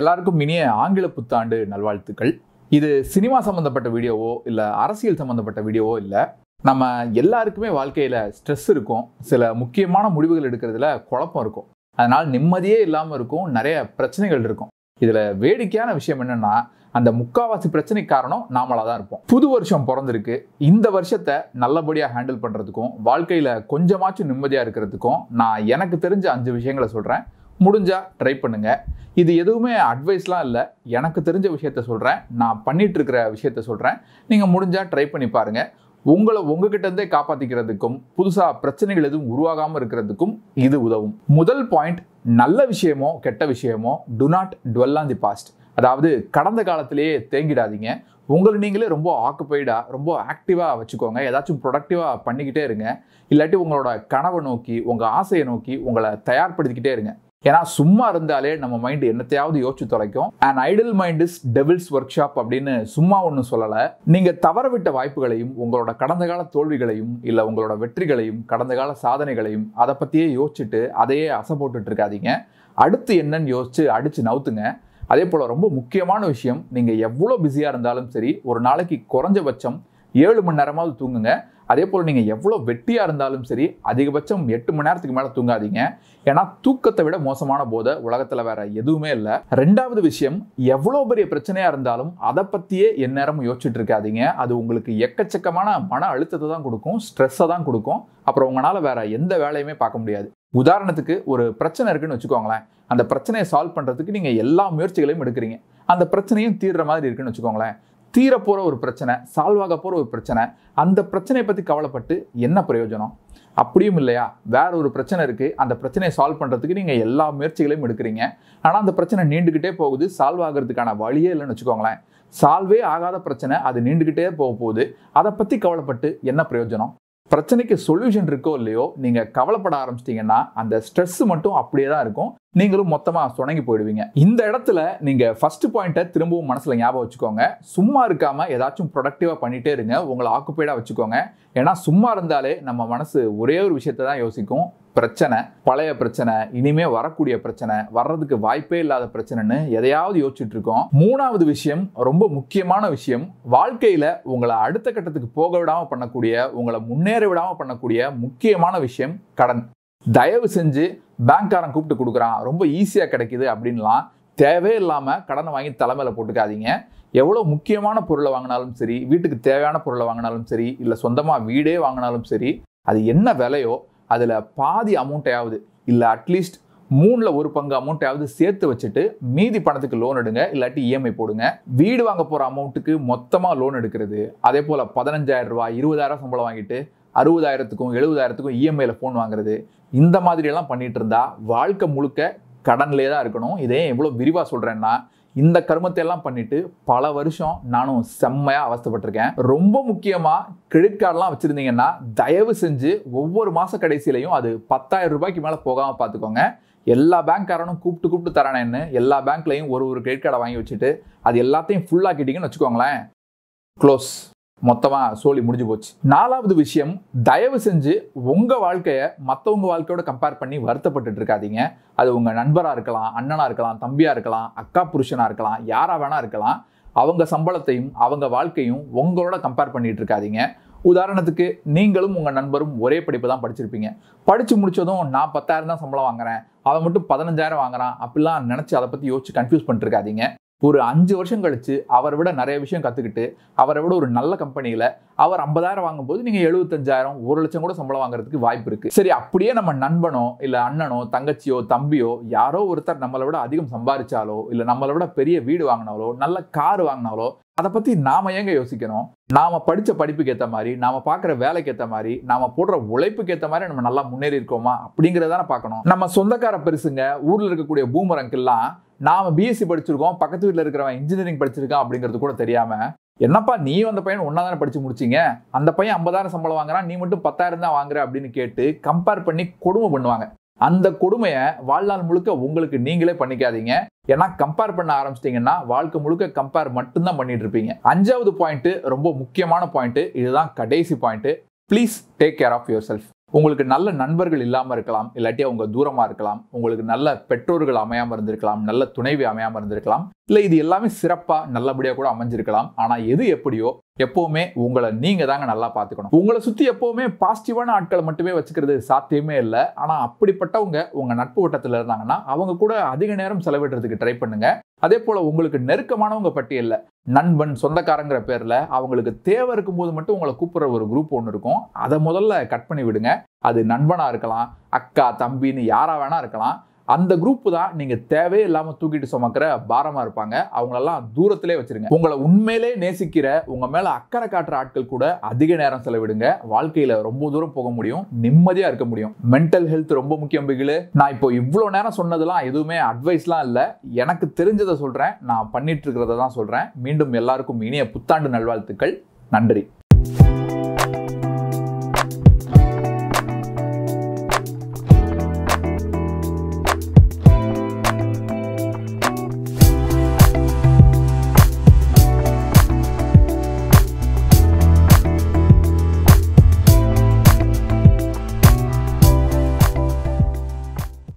எல்லாருக்கும் இனிய ஆங்கில புத்தாண்டு நல்வாழ்த்துக்கள் இது சினிமா சம்மந்தப்பட்ட வீடியோவோ இல்லை அரசியல் சம்மந்தப்பட்ட வீடியோவோ இல்லை நம்ம எல்லாருக்குமே வாழ்க்கையில் ஸ்ட்ரெஸ் இருக்கும் சில முக்கியமான முடிவுகள் எடுக்கிறதுல குழப்பம் இருக்கும் அதனால் நிம்மதியே இல்லாமல் இருக்கும் நிறைய பிரச்சனைகள் இருக்கும் இதில் வேடிக்கையான விஷயம் என்னென்னா அந்த முக்காவாசி பிரச்சனை காரணம் நாமளாக தான் இருப்போம் புது வருஷம் பிறந்திருக்கு இந்த வருஷத்தை நல்லபடியாக ஹேண்டில் பண்ணுறதுக்கும் வாழ்க்கையில் கொஞ்சமாச்சும் நிம்மதியாக இருக்கிறதுக்கும் நான் எனக்கு தெரிஞ்ச அஞ்சு விஷயங்களை சொல்கிறேன் முடிஞ்சால் ட்ரை பண்ணுங்கள் இது எதுவுமே அட்வைஸ்லாம் இல்லை எனக்கு தெரிஞ்ச விஷயத்த சொல்கிறேன் நான் பண்ணிகிட்ருக்கிற விஷயத்த சொல்கிறேன் நீங்கள் முடிஞ்சால் ட்ரை பண்ணி பாருங்கள் உங்களை உங்ககிட்டருந்தே காப்பாற்றிக்கிறதுக்கும் புதுசாக பிரச்சனைகள் எதுவும் உருவாகாமல் இருக்கிறதுக்கும் இது உதவும் முதல் பாயிண்ட் நல்ல விஷயமோ கெட்ட விஷயமோ do not dwell on the past அதாவது கடந்த காலத்திலேயே தேங்கிடாதீங்க உங்களை நீங்களே ரொம்ப ஆக்குப்பைடாக ரொம்ப ஆக்டிவாக வச்சுக்கோங்க ஏதாச்சும் ப்ரொடக்டிவாக பண்ணிக்கிட்டே இருங்க இல்லாட்டி உங்களோட கனவை நோக்கி உங்கள் ஆசையை நோக்கி உங்களை தயார்படுத்திக்கிட்டே இருங்க ஏன்னா சும்மா இருந்தாலே நம்ம மைண்டு என்னத்தையாவது யோசிச்சு தொலைக்கும் and idle mind is devil's workshop அப்படின்னு சும்மா ஒன்றும் சொல்லலை நீங்கள் தவறவிட்ட வாய்ப்புகளையும் உங்களோட கடந்த கால தோல்விகளையும் இல்லை உங்களோட வெற்றிகளையும் கடந்த கால சாதனைகளையும் அதை பற்றியே யோசிச்சுட்டு அதையே அசை போட்டுட்டு இருக்காதீங்க அடுத்து என்னன்னு யோசிச்சு அடித்து நவுத்துங்க அதே போல் ரொம்ப முக்கியமான விஷயம் நீங்கள் எவ்வளோ பிஸியாக இருந்தாலும் சரி ஒரு நாளைக்கு குறைஞ்சபட்சம் ஏழு மணி நேரமாவது தூங்குங்க அதே போல் நீங்கள் எவ்வளோ வெட்டியாக இருந்தாலும் சரி அதிகபட்சம் எட்டு மணி நேரத்துக்கு மேலே தூங்காதீங்க ஏன்னா தூக்கத்தை விட மோசமான போதை உலகத்தில் வேற எதுவுமே இல்லை ரெண்டாவது விஷயம் எவ்வளோ பெரிய பிரச்சனையாக இருந்தாலும் அதை பற்றியே எந்நேரமும் யோசிச்சுட்டு இருக்காதீங்க அது உங்களுக்கு எக்கச்சக்கமான மன அழுத்தத்தை தான் கொடுக்கும் ஸ்ட்ரெஸ்ஸை தான் கொடுக்கும் அப்புறம் உங்களால் வேற எந்த வேலையுமே பார்க்க முடியாது உதாரணத்துக்கு ஒரு பிரச்சனை இருக்குன்னு வச்சுக்கோங்களேன் அந்த பிரச்சனையை சால்வ் பண்ணுறதுக்கு நீங்கள் எல்லா முயற்சிகளையும் எடுக்கிறீங்க அந்த பிரச்சனையும் தீர்ற மாதிரி இருக்குன்னு வச்சுக்கோங்களேன் தீரப்போகிற ஒரு பிரச்சனை சால்வ் ஆக போகிற ஒரு பிரச்சனை அந்த பிரச்சனையை பற்றி கவலைப்பட்டு என்ன பிரயோஜனம் அப்படியும் இல்லையா வேற ஒரு பிரச்சனை இருக்குது அந்த பிரச்சனையை சால்வ் பண்ணுறதுக்கு நீங்கள் எல்லா முயற்சிகளையும் எடுக்கிறீங்க ஆனால் அந்த பிரச்சனை நீண்டுக்கிட்டே போகுது சால்வ் ஆகிறதுக்கான வழியே இல்லைன்னு வச்சுக்கோங்களேன் சால்வே ஆகாத பிரச்சனை அது நீண்டுக்கிட்டே போக போகுது அதை பற்றி கவலைப்பட்டு என்ன பிரயோஜனம் பிரச்சனைக்கு சொல்யூஷன் இருக்கோ இல்லையோ நீங்கள் கவலைப்பட ஆரம்பிச்சிட்டிங்கன்னா அந்த ஸ்ட்ரெஸ் மட்டும் அப்படியே தான் இருக்கும் நீங்களும் மொத்தமாக சுணங்கி போயிடுவீங்க இந்த இடத்துல நீங்கள் ஃபர்ஸ்ட் பாயிண்ட்டை திரும்பவும் மனசில் ஞாபகம் வச்சுக்கோங்க சும்மா இருக்காமல் ஏதாச்சும் ப்ரொடக்டிவாக பண்ணிகிட்டே இருங்க உங்களை ஆக்குப்பைடாக வச்சுக்கோங்க ஏன்னா சும்மா இருந்தாலே நம்ம மனசு ஒரே ஒரு விஷயத்த தான் யோசிக்கும் பிரச்சனை பழைய பிரச்சனை இனிமே வரக்கூடிய பிரச்சனை வர்றதுக்கு வாய்ப்பே இல்லாத பிரச்சனைன்னு எதையாவது யோசிச்சுட்டு இருக்கோம் மூணாவது விஷயம் ரொம்ப முக்கியமான விஷயம் வாழ்க்கையில உங்களை அடுத்த கட்டத்துக்கு போக விடாம பண்ணக்கூடிய உங்களை முன்னேற விடாம பண்ணக்கூடிய முக்கியமான விஷயம் கடன் தயவு செஞ்சு பேங்க்காரன் கூப்பிட்டு கொடுக்குறான் ரொம்ப ஈஸியாக கிடைக்குது அப்படின்லாம் தேவையில்லாமல் கடனை வாங்கி தலைமையில் போட்டுக்காதீங்க எவ்வளோ முக்கியமான பொருளை வாங்கினாலும் சரி வீட்டுக்கு தேவையான பொருளை வாங்கினாலும் சரி இல்லை சொந்தமாக வீடே வாங்கினாலும் சரி அது என்ன விலையோ அதில் பாதி அமௌண்ட்டையாவது இல்லை அட்லீஸ்ட் மூணில் ஒரு பங்கு அமௌண்ட்டையாவது சேர்த்து வச்சுட்டு மீதி பணத்துக்கு லோன் எடுங்க இல்லாட்டி இஎம்ஐ e போடுங்க வீடு வாங்க போகிற அமௌண்ட்டுக்கு மொத்தமாக லோன் எடுக்கிறது அதே போல் பதினஞ்சாயிரம் ரூபா இருபதாயிரம் சம்பளம் வாங்கிட்டு அறுபதாயிரத்துக்கும் எழுபதாயிரத்துக்கும் இஎம்ஐயில் e ஃபோன் வாங்குறது இந்த மாதிரியெல்லாம் பண்ணிட்டு இருந்தால் வாழ்க்கை முழுக்க கடன்லே தான் இருக்கணும் இதே எவ்வளோ விரிவாக சொல்கிறேன்னா இந்த கருமத்தை எல்லாம் பண்ணிட்டு பல வருஷம் நானும் செம்மையாக அவஸ்தப்பட்டிருக்கேன் ரொம்ப முக்கியமாக கிரெடிட் கார்டெலாம் வச்சுருந்தீங்கன்னா தயவு செஞ்சு ஒவ்வொரு மாத கடைசியிலையும் அது பத்தாயிரம் ரூபாய்க்கு மேலே போகாமல் பார்த்துக்கோங்க எல்லா பேங்க்காரனும் கூப்பிட்டு கூப்பிட்டு தரானேன்னு எல்லா பேங்க்லையும் ஒரு ஒரு கிரெடிட் கார்டை வாங்கி வச்சுட்டு அது எல்லாத்தையும் ஃபுல்லாக்கிட்டீங்கன்னு வச்சுக்கோங்களேன் க்ளோஸ் மொத்தமாக சோழி முடிஞ்சு போச்சு நாலாவது விஷயம் தயவு செஞ்சு உங்கள் வாழ்க்கையை மற்றவங்க வாழ்க்கையோட கம்பேர் பண்ணி வருத்தப்பட்டு இருக்காதீங்க அது உங்கள் நண்பராக இருக்கலாம் அண்ணனாக இருக்கலாம் தம்பியாக இருக்கலாம் அக்கா புருஷனாக இருக்கலாம் யாராக வேணா இருக்கலாம் அவங்க சம்பளத்தையும் அவங்க வாழ்க்கையும் உங்களோட கம்பேர் பண்ணிட்டு இருக்காதீங்க உதாரணத்துக்கு நீங்களும் உங்கள் நண்பரும் ஒரே படிப்பு தான் படிச்சிருப்பீங்க படித்து முடித்ததும் நான் பத்தாயிரம் தான் சம்பளம் வாங்குறேன் அவன் மட்டும் பதினஞ்சாயிரம் வாங்குறான் அப்படிலாம் நினச்சி அதை பற்றி யோசிச்சு கன்ஃபியூஸ் பண்ணிட்டுருக்காதிங்க ஒரு அஞ்சு வருஷம் கழித்து அவரை விட நிறைய விஷயம் கற்றுக்கிட்டு அவரை விட ஒரு நல்ல கம்பெனியில் அவர் ஐம்பதாயிரம் வாங்கும்போது நீங்கள் எழுபத்தஞ்சாயிரம் ஒரு லட்சம் கூட சம்பளம் வாங்குறதுக்கு வாய்ப்பு இருக்குது சரி அப்படியே நம்ம நண்பனோ இல்லை அண்ணனோ தங்கச்சியோ தம்பியோ யாரோ ஒருத்தர் நம்மளை விட அதிகம் சம்பாரிச்சாலோ இல்லை நம்மளை விட பெரிய வீடு வாங்கினாலோ நல்ல கார் வாங்கினாலோ அதை பற்றி நாம் ஏங்க யோசிக்கணும் நாம் படித்த படிப்புக்கு ஏற்ற மாதிரி நாம் பார்க்குற வேலைக்கு ஏற்ற மாதிரி நாம் போடுற உழைப்புக்கு ஏற்ற மாதிரி நம்ம நல்லா முன்னேறி இருக்கோமா அப்படிங்கிறதான பார்க்கணும் நம்ம சொந்தக்கார பெருசுங்க ஊரில் இருக்கக்கூடிய பூமரங்கெல்லாம் நாம் பிஎஸ்சி படிச்சிருக்கோம் பக்கத்து வீட்டில் இருக்கிறவன் இன்ஜினியரிங் படிச்சிருக்கான் அப்படிங்கிறது கூட தெரியாமல் என்னப்பா நீ அந்த பையன் ஒன்றா தானே படித்து முடிச்சிங்க அந்த பையன் ஐம்பதாயிரம் சம்பளம் வாங்குறான் நீ மட்டும் பத்தாயிரம் தான் வாங்குற அப்படின்னு கேட்டு கம்பேர் பண்ணி கொடுமை பண்ணுவாங்க அந்த கொடுமையை வாழ்நாள் முழுக்க உங்களுக்கு நீங்களே பண்ணிக்காதீங்க ஏன்னா கம்பேர் பண்ண ஆரம்பிச்சிட்டிங்கன்னா வாழ்க்கை முழுக்க கம்பேர் மட்டும்தான் பண்ணிட்டு இருப்பீங்க அஞ்சாவது பாயிண்ட்டு ரொம்ப முக்கியமான பாயிண்ட்டு இதுதான் கடைசி point please take care of yourself உங்களுக்கு நல்ல நண்பர்கள் இல்லாமல் இருக்கலாம் இல்லாட்டி அவங்க தூரமாக இருக்கலாம் உங்களுக்கு நல்ல பெற்றோர்கள் அமையாமல் இருந்திருக்கலாம் நல்ல துணைவி அமையாமல் இருந்திருக்கலாம் இல்லை இது எல்லாமே சிறப்பாக நல்லபடியாக கூட அமைஞ்சிருக்கலாம் ஆனால் எது எப்படியோ எப்போவுமே உங்களை நீங்கள் தாங்க நல்லா பார்த்துக்கணும் உங்களை சுற்றி எப்போவுமே பாசிட்டிவான ஆட்களை மட்டுமே வச்சுக்கிறது சாத்தியமே இல்லை ஆனால் அப்படிப்பட்டவங்க உங்கள் நட்பு வட்டத்துல இருந்தாங்கன்னா அவங்க கூட அதிக நேரம் செலவிடுறதுக்கு ட்ரை பண்ணுங்க அதே போல் உங்களுக்கு நெருக்கமானவங்க பட்டியலில் நண்பன் சொந்தக்காரங்கிற பேரில் அவங்களுக்கு தேவை இருக்கும்போது மட்டும் உங்களை கூப்பிட்ற ஒரு குரூப் ஒன்று இருக்கும் அதை முதல்ல கட் பண்ணி விடுங்க அது நண்பனாக இருக்கலாம் அக்கா தம்பின்னு யாராக வேணா இருக்கலாம் அந்த குரூப் தான் நீங்கள் தேவையே இல்லாமல் தூக்கிட்டு சுமக்கிற பாரமாக இருப்பாங்க அவங்களெல்லாம் தூரத்திலே வச்சிருங்க உங்களை உண்மையிலே நேசிக்கிற உங்கள் மேலே அக்கறை காட்டுற ஆட்கள் கூட அதிக நேரம் செலவிடுங்க வாழ்க்கையில் ரொம்ப தூரம் போக முடியும் நிம்மதியாக இருக்க முடியும் மென்டல் ஹெல்த் ரொம்ப முக்கியம் பிகிலு நான் இப்போ இவ்வளோ நேரம் சொன்னதெல்லாம் எதுவுமே அட்வைஸ்லாம் இல்லை எனக்கு தெரிஞ்சதை சொல்கிறேன் நான் பண்ணிட்டு இருக்கிறத தான் சொல்கிறேன் மீண்டும் எல்லாருக்கும் இனிய புத்தாண்டு நல்வாழ்த்துக்கள் நன்றி